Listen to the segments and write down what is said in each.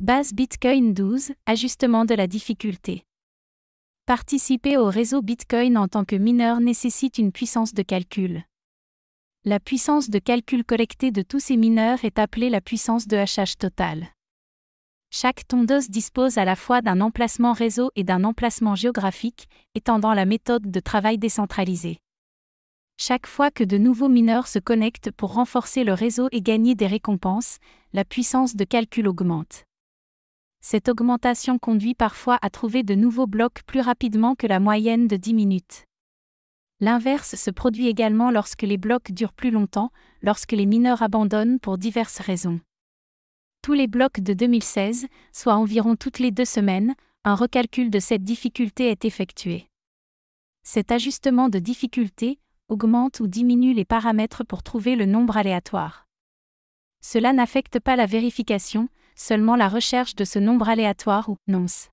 Base Bitcoin 12, ajustement de la difficulté. Participer au réseau Bitcoin en tant que mineur nécessite une puissance de calcul. La puissance de calcul collectée de tous ces mineurs est appelée la puissance de hachage total. Chaque tondeuse dispose à la fois d'un emplacement réseau et d'un emplacement géographique, étendant la méthode de travail décentralisée. Chaque fois que de nouveaux mineurs se connectent pour renforcer le réseau et gagner des récompenses, la puissance de calcul augmente. Cette augmentation conduit parfois à trouver de nouveaux blocs plus rapidement que la moyenne de 10 minutes. L'inverse se produit également lorsque les blocs durent plus longtemps, lorsque les mineurs abandonnent pour diverses raisons. Tous les blocs de 2016, soit environ toutes les deux semaines, un recalcul de cette difficulté est effectué. Cet ajustement de difficulté augmente ou diminue les paramètres pour trouver le nombre aléatoire. Cela n'affecte pas la vérification, seulement la recherche de ce nombre aléatoire ou nonce.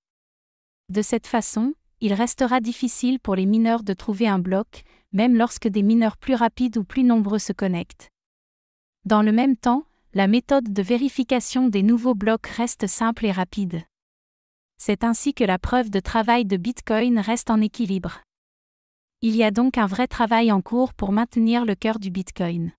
De cette façon, il restera difficile pour les mineurs de trouver un bloc, même lorsque des mineurs plus rapides ou plus nombreux se connectent. Dans le même temps, la méthode de vérification des nouveaux blocs reste simple et rapide. C'est ainsi que la preuve de travail de Bitcoin reste en équilibre. Il y a donc un vrai travail en cours pour maintenir le cœur du Bitcoin.